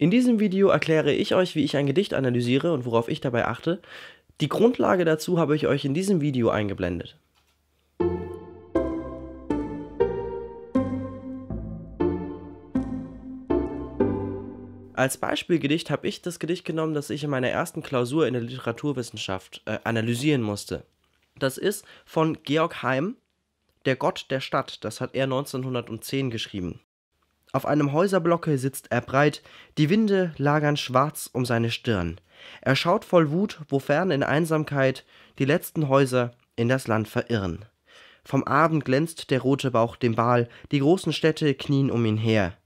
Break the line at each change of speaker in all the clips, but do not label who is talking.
In diesem Video erkläre ich euch, wie ich ein Gedicht analysiere und worauf ich dabei achte. Die Grundlage dazu habe ich euch in diesem Video eingeblendet. Als Beispielgedicht habe ich das Gedicht genommen, das ich in meiner ersten Klausur in der Literaturwissenschaft äh, analysieren musste. Das ist von Georg Heim, Der Gott der Stadt. Das hat er 1910 geschrieben. Auf einem Häuserblocke sitzt er breit, die Winde lagern schwarz um seine Stirn. Er schaut voll Wut, wo fern in Einsamkeit die letzten Häuser in das Land verirren. Vom Abend glänzt der rote Bauch dem Baal, die großen Städte knien um ihn her.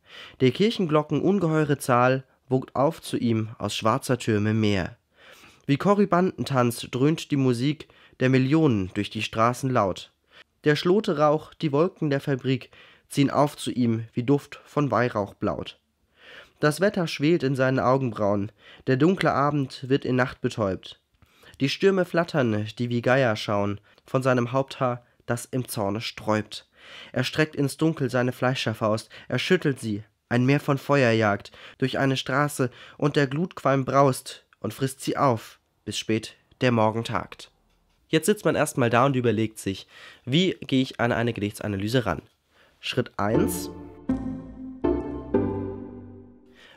Der Kirchenglocken ungeheure Zahl wogt auf zu ihm aus schwarzer Türme Meer. Wie Korribantentanz dröhnt die Musik der Millionen durch die Straßen laut. Der Schlote Rauch, die Wolken der Fabrik ziehen auf zu ihm wie Duft von Weihrauch blaut. Das Wetter schwelt in seinen Augenbrauen, der dunkle Abend wird in Nacht betäubt. Die Stürme flattern, die wie Geier schauen, von seinem Haupthaar, das im Zorne sträubt. Er streckt ins Dunkel seine Fleischerfaust, er schüttelt sie, ein Meer von Feuer jagt, durch eine Straße und der Glutqualm braust und frisst sie auf, bis spät der Morgen tagt. Jetzt sitzt man erstmal da und überlegt sich, wie gehe ich an eine Gedichtsanalyse ran? Schritt 1.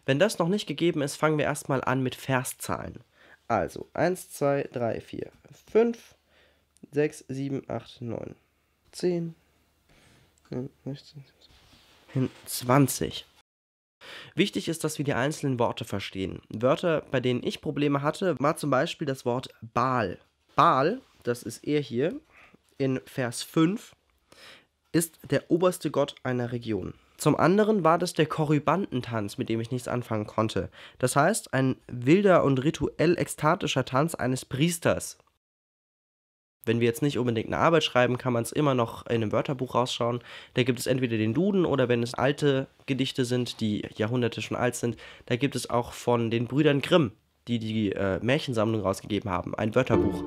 Wenn das noch nicht gegeben ist, fangen wir erstmal an mit Verszahlen. Also 1, 2, 3, 4, 5, 6, 7, 8, 9, 10, 20. Wichtig ist, dass wir die einzelnen Worte verstehen. Wörter, bei denen ich Probleme hatte, war zum Beispiel das Wort Baal. Baal, das ist er hier in Vers 5, ist der oberste Gott einer Region. Zum anderen war das der Korybantentanz, mit dem ich nichts anfangen konnte. Das heißt, ein wilder und rituell ekstatischer Tanz eines Priesters. Wenn wir jetzt nicht unbedingt eine Arbeit schreiben, kann man es immer noch in einem Wörterbuch rausschauen. Da gibt es entweder den Duden oder wenn es alte Gedichte sind, die Jahrhunderte schon alt sind, da gibt es auch von den Brüdern Grimm, die die äh, Märchensammlung rausgegeben haben, ein Wörterbuch.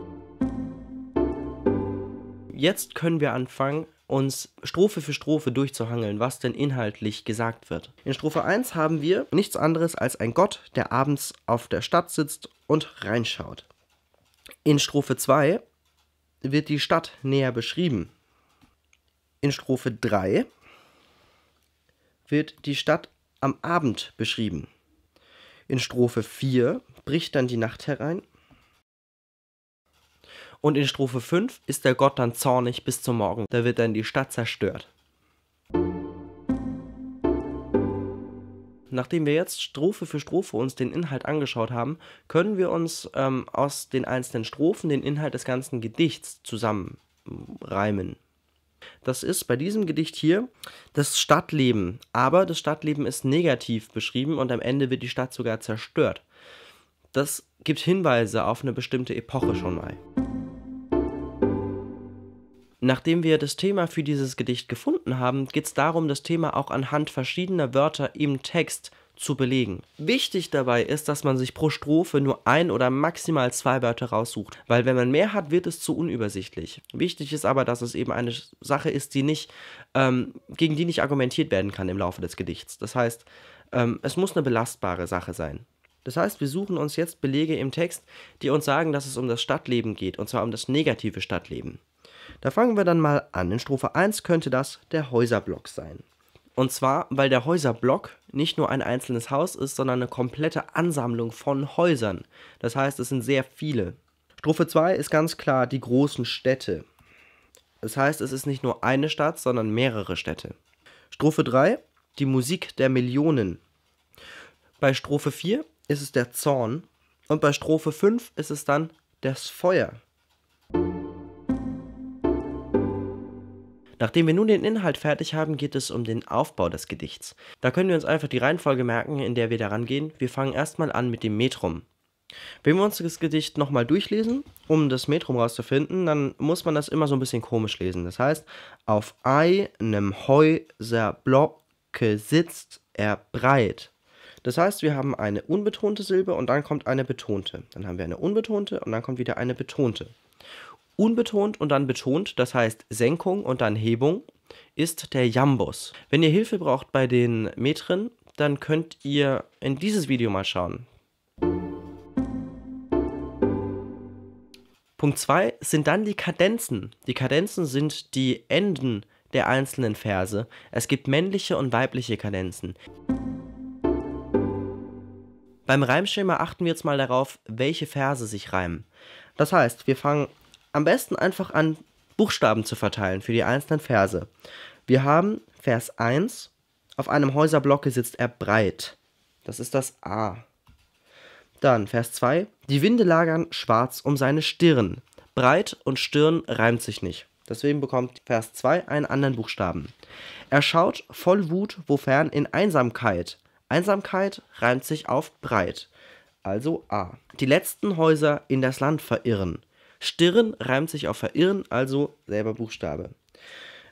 Jetzt können wir anfangen, uns Strophe für Strophe durchzuhangeln, was denn inhaltlich gesagt wird. In Strophe 1 haben wir nichts anderes als ein Gott, der abends auf der Stadt sitzt und reinschaut. In Strophe 2 wird die Stadt näher beschrieben. In Strophe 3 wird die Stadt am Abend beschrieben. In Strophe 4 bricht dann die Nacht herein und in Strophe 5 ist der Gott dann zornig bis zum Morgen. Da wird dann die Stadt zerstört. Nachdem wir jetzt Strophe für Strophe uns den Inhalt angeschaut haben, können wir uns ähm, aus den einzelnen Strophen den Inhalt des ganzen Gedichts zusammenreimen. Das ist bei diesem Gedicht hier das Stadtleben, aber das Stadtleben ist negativ beschrieben und am Ende wird die Stadt sogar zerstört. Das gibt Hinweise auf eine bestimmte Epoche schon mal. Nachdem wir das Thema für dieses Gedicht gefunden haben, geht es darum, das Thema auch anhand verschiedener Wörter im Text zu belegen. Wichtig dabei ist, dass man sich pro Strophe nur ein oder maximal zwei Wörter raussucht, weil wenn man mehr hat, wird es zu unübersichtlich. Wichtig ist aber, dass es eben eine Sache ist, die nicht, ähm, gegen die nicht argumentiert werden kann im Laufe des Gedichts. Das heißt, ähm, es muss eine belastbare Sache sein. Das heißt, wir suchen uns jetzt Belege im Text, die uns sagen, dass es um das Stadtleben geht, und zwar um das negative Stadtleben. Da fangen wir dann mal an. In Strophe 1 könnte das der Häuserblock sein. Und zwar, weil der Häuserblock nicht nur ein einzelnes Haus ist, sondern eine komplette Ansammlung von Häusern. Das heißt, es sind sehr viele. Strophe 2 ist ganz klar die großen Städte. Das heißt, es ist nicht nur eine Stadt, sondern mehrere Städte. Strophe 3, die Musik der Millionen. Bei Strophe 4 ist es der Zorn und bei Strophe 5 ist es dann das Feuer. Nachdem wir nun den Inhalt fertig haben, geht es um den Aufbau des Gedichts. Da können wir uns einfach die Reihenfolge merken, in der wir daran gehen. Wir fangen erstmal an mit dem Metrum. Wenn wir uns das Gedicht nochmal durchlesen, um das Metrum rauszufinden, dann muss man das immer so ein bisschen komisch lesen. Das heißt, auf einem Häuserblocke sitzt er breit. Das heißt, wir haben eine unbetonte Silbe und dann kommt eine betonte. Dann haben wir eine unbetonte und dann kommt wieder eine betonte. Unbetont und dann betont, das heißt Senkung und dann Hebung, ist der Jambus. Wenn ihr Hilfe braucht bei den Metren, dann könnt ihr in dieses Video mal schauen. Punkt 2 sind dann die Kadenzen. Die Kadenzen sind die Enden der einzelnen Verse. Es gibt männliche und weibliche Kadenzen. Beim Reimschema achten wir jetzt mal darauf, welche Verse sich reimen. Das heißt, wir fangen am besten einfach an Buchstaben zu verteilen für die einzelnen Verse. Wir haben Vers 1. Auf einem Häuserblocke sitzt er breit. Das ist das A. Dann Vers 2. Die Winde lagern schwarz um seine Stirn. Breit und Stirn reimt sich nicht. Deswegen bekommt Vers 2 einen anderen Buchstaben. Er schaut voll Wut, wofern in Einsamkeit. Einsamkeit reimt sich auf breit. Also A. Die letzten Häuser in das Land verirren. Stirn reimt sich auf verirren, also selber Buchstabe.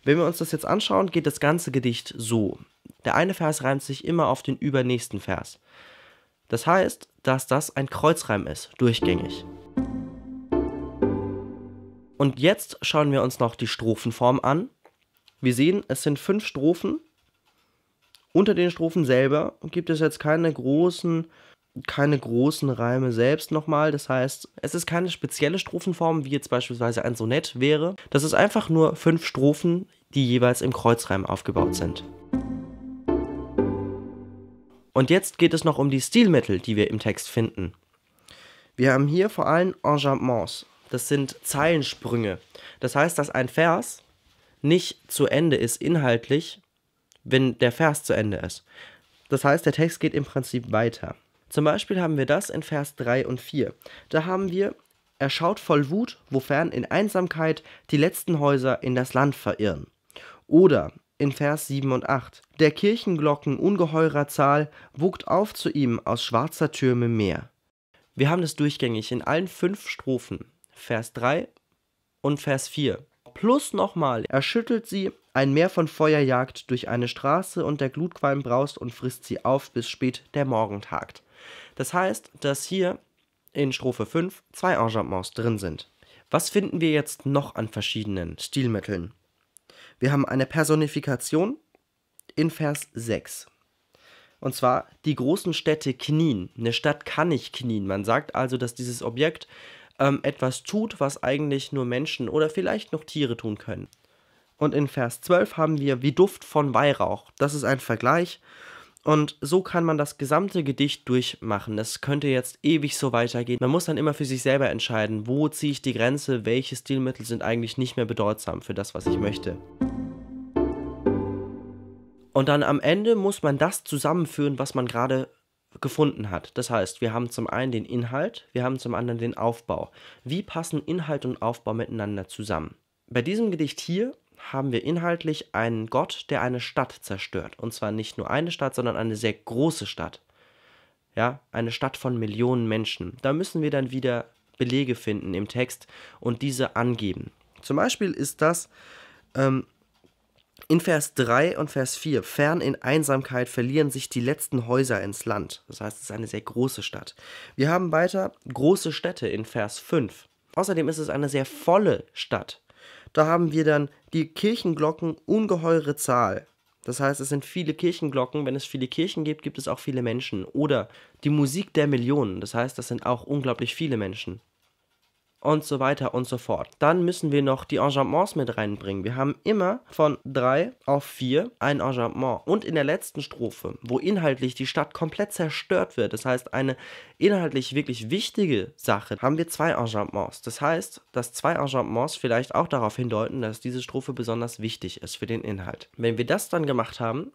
Wenn wir uns das jetzt anschauen, geht das ganze Gedicht so. Der eine Vers reimt sich immer auf den übernächsten Vers. Das heißt, dass das ein Kreuzreim ist, durchgängig. Und jetzt schauen wir uns noch die Strophenform an. Wir sehen, es sind fünf Strophen. Unter den Strophen selber gibt es jetzt keine großen keine großen Reime selbst nochmal. Das heißt, es ist keine spezielle Strophenform, wie jetzt beispielsweise ein Sonett wäre. Das ist einfach nur fünf Strophen, die jeweils im Kreuzreim aufgebaut sind. Und jetzt geht es noch um die Stilmittel, die wir im Text finden. Wir haben hier vor allem Enjambements. Das sind Zeilensprünge. Das heißt, dass ein Vers nicht zu Ende ist inhaltlich, wenn der Vers zu Ende ist. Das heißt, der Text geht im Prinzip weiter. Zum Beispiel haben wir das in Vers 3 und 4. Da haben wir, er schaut voll Wut, wofern in Einsamkeit die letzten Häuser in das Land verirren. Oder in Vers 7 und 8. Der Kirchenglocken ungeheurer Zahl wogt auf zu ihm aus schwarzer Türme Meer. Wir haben das durchgängig in allen fünf Strophen, Vers 3 und Vers 4. Plus nochmal, er schüttelt sie, ein Meer von Feuer jagt durch eine Straße und der Glutqualm braust und frisst sie auf, bis spät der Morgen tagt. Das heißt, dass hier in Strophe 5 zwei Engagements drin sind. Was finden wir jetzt noch an verschiedenen Stilmitteln? Wir haben eine Personifikation in Vers 6. Und zwar, die großen Städte knien. Eine Stadt kann nicht knien. Man sagt also, dass dieses Objekt ähm, etwas tut, was eigentlich nur Menschen oder vielleicht noch Tiere tun können. Und in Vers 12 haben wir wie Duft von Weihrauch. Das ist ein Vergleich und so kann man das gesamte Gedicht durchmachen. Das könnte jetzt ewig so weitergehen. Man muss dann immer für sich selber entscheiden, wo ziehe ich die Grenze, welche Stilmittel sind eigentlich nicht mehr bedeutsam für das, was ich möchte. Und dann am Ende muss man das zusammenführen, was man gerade gefunden hat. Das heißt, wir haben zum einen den Inhalt, wir haben zum anderen den Aufbau. Wie passen Inhalt und Aufbau miteinander zusammen? Bei diesem Gedicht hier haben wir inhaltlich einen Gott, der eine Stadt zerstört. Und zwar nicht nur eine Stadt, sondern eine sehr große Stadt. Ja, eine Stadt von Millionen Menschen. Da müssen wir dann wieder Belege finden im Text und diese angeben. Zum Beispiel ist das ähm, in Vers 3 und Vers 4. Fern in Einsamkeit verlieren sich die letzten Häuser ins Land. Das heißt, es ist eine sehr große Stadt. Wir haben weiter große Städte in Vers 5. Außerdem ist es eine sehr volle Stadt. Da haben wir dann die Kirchenglocken ungeheure Zahl. Das heißt, es sind viele Kirchenglocken. Wenn es viele Kirchen gibt, gibt es auch viele Menschen. Oder die Musik der Millionen. Das heißt, das sind auch unglaublich viele Menschen und so weiter und so fort. Dann müssen wir noch die Engagements mit reinbringen. Wir haben immer von 3 auf 4 ein Engagement. Und in der letzten Strophe, wo inhaltlich die Stadt komplett zerstört wird, das heißt eine inhaltlich wirklich wichtige Sache, haben wir zwei Engagements. Das heißt, dass zwei Engagements vielleicht auch darauf hindeuten, dass diese Strophe besonders wichtig ist für den Inhalt. Wenn wir das dann gemacht haben,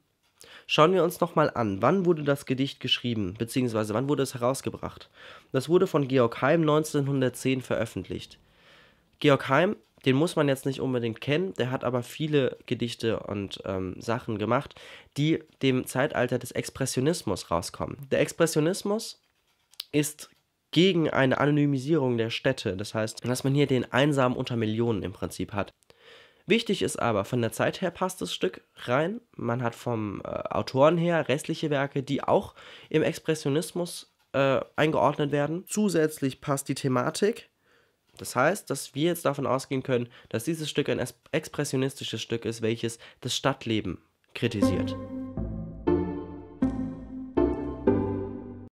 Schauen wir uns nochmal an, wann wurde das Gedicht geschrieben, beziehungsweise wann wurde es herausgebracht. Das wurde von Georg Heim 1910 veröffentlicht. Georg Heim, den muss man jetzt nicht unbedingt kennen, der hat aber viele Gedichte und ähm, Sachen gemacht, die dem Zeitalter des Expressionismus rauskommen. Der Expressionismus ist gegen eine Anonymisierung der Städte. Das heißt, dass man hier den Einsamen unter Millionen im Prinzip hat. Wichtig ist aber, von der Zeit her passt das Stück rein. Man hat vom äh, Autoren her restliche Werke, die auch im Expressionismus äh, eingeordnet werden. Zusätzlich passt die Thematik. Das heißt, dass wir jetzt davon ausgehen können, dass dieses Stück ein expressionistisches Stück ist, welches das Stadtleben kritisiert.